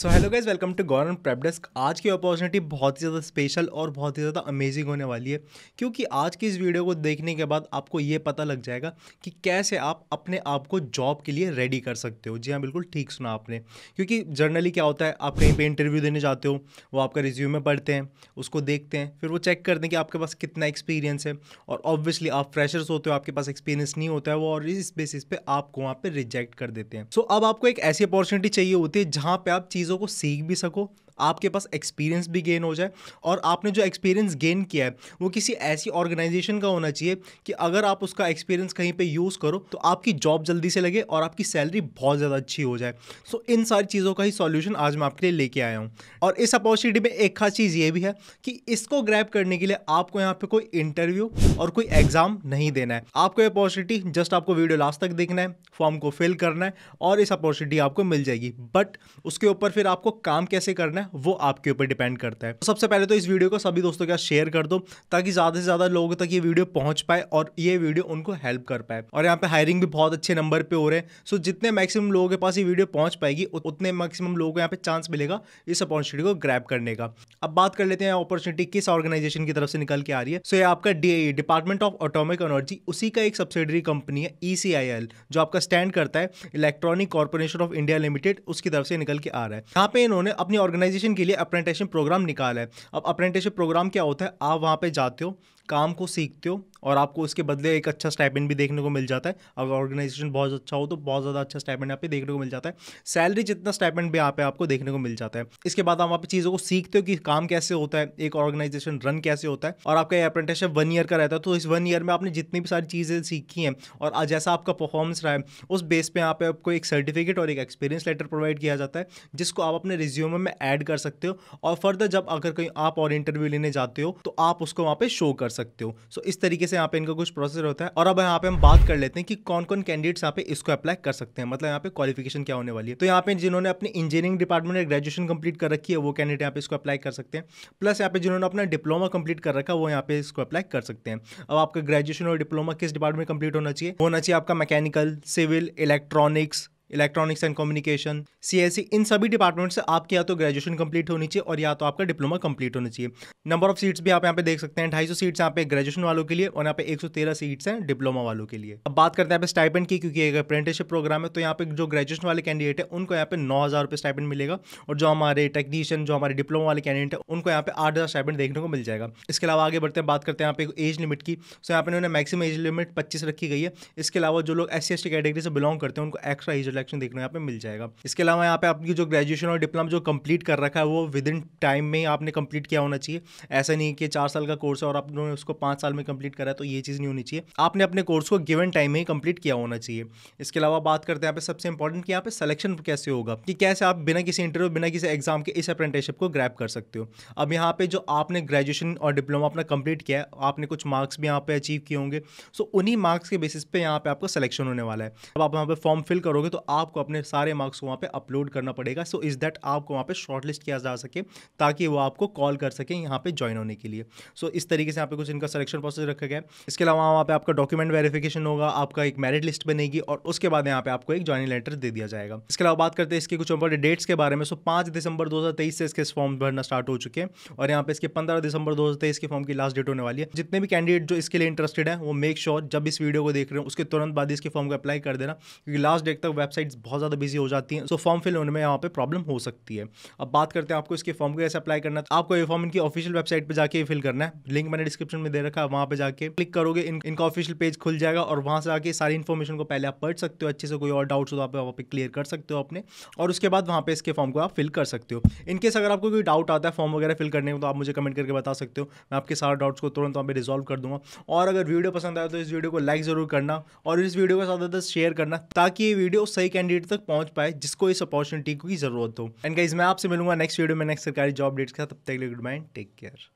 so hello guys welcome to Gauran prep desk आज की opportunity बहुत ही ज़्यादा स्पेशल और बहुत ही ज़्यादा अमेजिंग होने वाली है क्योंकि आज की इस वीडियो को देखने के बाद आपको ये पता लग जाएगा कि कैसे आप अपने आप को जॉब के लिए रेडी कर सकते हो जी हाँ बिल्कुल ठीक सुना आपने क्योंकि जर्नली क्या होता है आप कहीं पर इंटरव्यू देने जाते हो वो आपका रिज्यूमे पढ़ते हैं उसको देखते हैं फिर वो चेक करते हैं कि आपके पास कितना एक्सपीरियंस है और ऑब्वियसली आप फ्रेशर्स होते हो आपके पास एक्सपीरियंस नहीं होता है वो और इस बेसिस पे आपको वहाँ पर रिजेक्ट कर देते हैं सो अब आपको एक ऐसी अपॉर्चुनिटी चाहिए होती है जहाँ पर आप चीज़ चीज़ों को सीख भी सको आपके पास एक्सपीरियंस भी गेन हो जाए और आपने जो एक्सपीरियंस गेन किया है वो किसी ऐसी ऑर्गेनाइजेशन का होना चाहिए कि अगर आप उसका एक्सपीरियंस कहीं पर यूज़ करो तो आपकी जॉब जल्दी से लगे और आपकी सैलरी बहुत ज़्यादा अच्छी हो जाए सो so, इन सारी चीज़ों का ही सॉल्यूशन आज मैं आपके लिए लेके आया हूँ और इस अपॉर्चुनिटी में एक खास चीज़ ये भी है कि इसको ग्रैप करने के लिए आपको यहाँ पे कोई इंटरव्यू और कोई एग्जाम नहीं देना है आपको अपॉर्चुनिटी जस्ट आपको वीडियो लास्ट तक देखना है फॉर्म को फिल करना है और इस अपॉर्चुनिटी आपको मिल जाएगी बट उसके ऊपर फिर आपको काम कैसे करना है वो आपके ऊपर डिपेंड करता है सबसे पहले तो इस वीडियो को सभी दोस्तों के साथ शेयर कर दो ताकि ज़्यादा से ज़्यादा लोगों तक ये वीडियो पहुंच पाए और ये वीडियो उनको हेल्प कर पाए और यहाँ पे हायरिंग भी बहुत अच्छे नंबर पर हो रहे हैं सो जितने मैक्सिमम लोगों के पास ये वीडियो पहुंच पाएगी उतने मैक्सिमम लोगों को यहाँ पे चांस मिलेगा इस अपॉर्चुनिटी को ग्रैप करने का अब बात कर लेते हैं अपॉर्चुनिटी किस ऑर्गेनाइजेशन की तरफ से निकल के आ रही है सो ये आपका D department of atomic energy उसी का एक सब्सिडरी कंपनी है ई e जो आपका स्टैंड करता है electronic corporation of India limited उसकी तरफ से निकल के आ रहा है यहाँ पे इन्होंने अपनी ऑर्गेनाइजेशन पोजीशन के लिए अप्रेंटिसशिप प्रोग्राम निकाला है अब अप्रेंटिसशिप प्रोग्राम क्या होता है आप वहाँ पे जाते हो काम को सीखते हो और आपको उसके बदले एक अच्छा स्टाइपेंड भी देखने को मिल जाता है अगर ऑर्गेनाइजेशन बहुत अच्छा हो तो बहुत ज़्यादा अच्छा स्टाइपेंड यहाँ पे देखने को मिल जाता है सैलरी जितना स्टाइपेंड भी यहाँ पे आपको देखने को मिल जाता है इसके बाद आप वहाँ पे चीज़ों को सीखते हो कि काम कैसे होता है एक ऑर्गेनाइजेशन रन कैसे होता है और आपका अप्रेंटिसशिप वन ईयर का रहता है तो इस वन ईयर में आपने जितनी भी सारी चीज़ें सीखी हैं और जैसा आपका परफॉर्मेंस रहा है उस बेस पर यहाँ पे आपको एक सर्टिफिकेट और एक एक्सपीरियंस लेटर प्रोवाइड किया जाता है जिसको आप अपने रिज्यूमर में ऐड ऐड कर सकते हो और फर्दर जब अगर कहीं आप और इंटरव्यू लेने जाते हो तो आप उसको वहाँ पे शो कर सकते हो सो so, इस तरीके से यहाँ पे इनका कुछ प्रोसेस होता है और अब यहाँ पे हम बात कर लेते हैं कि कौन कौन कैंडिडेट्स यहाँ पे इसको अप्लाई कर सकते हैं मतलब यहाँ पे क्वालिफिकेशन क्या होने वाली है तो यहाँ पे जिन्होंने अपने इंजीनियरिंग डिपार्टमेंट में ग्रेजुएशन कंप्लीट कर रखी है वो कैंडिडेट यहाँ पे इसको अप्लाई कर सकते हैं प्लस यहाँ पे जिन्होंने अपना डिप्लोमा कंप्लीट कर रखा वो यहाँ पे इसको अप्लाई कर सकते हैं अब आपका ग्रेजुएशन और डिप्लोमा किस डिपार्टमेंट कंप्लीट होना चाहिए होना चाहिए आपका mechanical civil electronics electronics and communication C इन सभी डिपार्टमेंट से आपकी या तो ग्रेजुएशन कंप्लीट होनी चाहिए और या तो आपका डिप्लोमा कंप्लीट होना चाहिए नंबर ऑफ सीट्स भी आप यहाँ पे देख सकते हैं ढाई सीट्स यहाँ पे ग्रेजुएशन वालों के लिए और यहाँ पे एक सीट्स हैं डिप्लोमा वालों के लिए अब बात करते हैं यहाँ स्टाइपेंड की क्योंकि एक अप्रेंटिसशिप प्रोग्राम है तो यहाँ पे जो ग्रेजुएशन वाले कैंडिडेट है उनको यहाँ पे नौ हज़ार रुपये स्टाइपेंड मिलेगा और जो हमारे टेक्नीशियन जो हमारे डिप्लोमा वाले कैंडिडेट है उनको यहाँ पे आठ हज़ार स्टाइपेंड देखने को मिल जाएगा इसके अलावा आगे बढ़ते हैं बात करते हैं यहाँ पे एज लिमिट की तो यहाँ पे उन्होंने मैक्सिमम एज लिमिट पच्चीस रखी गई है इसके अलावा जो लोग एस सी कैटेगरी से बिलोंग करते हैं उनको एक्स्ट्रा एज सिलेक्शन देखने यहाँ पे मिल जाएगा इसके अलावा यहाँ पे आपकी जो ग्रेजुएशन और डिप्लोमा जो कंप्लीट कर रखा है वो विद इन टाइम में आपने कंप्लीट किया होना चाहिए ऐसा नहीं कि चार साल का कोर्स है और आपने उसको पाँच साल में कंप्लीट करा है तो ये चीज़ नहीं होनी चाहिए आपने अपने कोर्स को गिवन टाइम में ही कंप्लीट किया होना चाहिए इसके अलावा बात करते हैं यहाँ पे सबसे इंपॉर्टेंट कि यहाँ पे सिलेक्शन कैसे होगा कि कैसे आप बिना किसी इंटरव्यू बिना किसी एग्जाम के इस अप्रेंटिसशिप को ग्रैप कर सकते हो अब यहाँ पे जो आपने ग्रेजुएशन और डिप्लोमा अपना कंप्लीट किया है आपने कुछ मार्क्स भी यहाँ पे अचीव किए होंगे सो उन्हीं मार्क्स के बेसिस पे यहाँ पे आपका सिलेक्शन होने वाला है अब आप यहाँ पे फॉर्म फिल करोगे तो आपको अपने सारे मार्क्स को वहाँ पे अपलोड करना पड़ेगा सो इज़ दैट आपको वहाँ पे शॉर्टलिस्ट किया जा सके ताकि वो आपको कॉल कर सकें यहाँ पे ज्वाइन होने के लिए सो so, इस तरीके से यहाँ पे कुछ इनका सिलेक्शन प्रोसेस रखा गया है इसके अलावा वहाँ पे आपका डॉक्यूमेंट वेरिफिकेशन होगा आपका एक मेरिट लिस्ट बनेगी और उसके बाद यहाँ पे आपको एक ज्वाइनिंग लेटर दे दिया जाएगा इसके अलावा बात करते हैं इसके कुछ इंपॉर्टेंट डेट्स के बारे में सो पाँच दिसंबर दो से इसके फॉर्म भरना स्टार्ट हो चुके हैं और यहाँ पे इसके पंद्रह दिसंबर दो के फॉर्म की लास्ट डेट होने वाली है जितने भी कैंडिडेट जो इसके लिए इंटरेस्टेड है वो मेक श्योर जब इस वीडियो को देख रहे हो उसके तुरंत बाद इसके फॉर्म को अप्लाई कर देना क्योंकि लास्ट डेट तक वेबसाइट वेबसाइट्स बहुत ज़्यादा बिजी हो जाती हैं सो फॉर्म फिल होने में यहाँ पे प्रॉब्लम हो सकती है अब बात करते हैं आपको इसके फॉर्म को कैसे अप्लाई करना है तो आपको ये फॉर्म इनकी ऑफिशियल वेबसाइट पर जाके फिल करना है लिंक मैंने डिस्क्रिप्शन में दे रखा है वहाँ पर जाकर क्लिक करोगे इन, इनका ऑफिशियल पेज खुल जाएगा और वहाँ से आके सारी इन्फॉर्मेशन को पहले आप पढ़ सकते हो अच्छे से कोई और डाउट्स हो तो आप वहाँ पर क्लियर कर सकते हो अपने और उसके बाद वहाँ पर इसके फॉर्म को आप फिल कर सकते हो इनकेस अगर आपको कोई डाउट आता है फॉर्म वगैरह फिल करने में तो आप मुझे कमेंट करके बता सकते हो मैं आपके सारे डाउट्स को तुरंत वहाँ पर रिजॉल्व कर दूँगा और अगर वीडियो पसंद आया तो इस वीडियो को लाइक ज़रूर करना और इस वीडियो को ज़्यादा शेयर करना ताकि ये वीडियो सही कैंडिडेट तक पहुंच पाए जिसको इस अपॉर्चुनिटी की जरूरत हो एंड गाइज मैं आपसे मिलूंगा नेक्स्ट वीडियो में नेक्स्ट सरकारी जॉब डेट्स का तब तक गुड बाय टेक केयर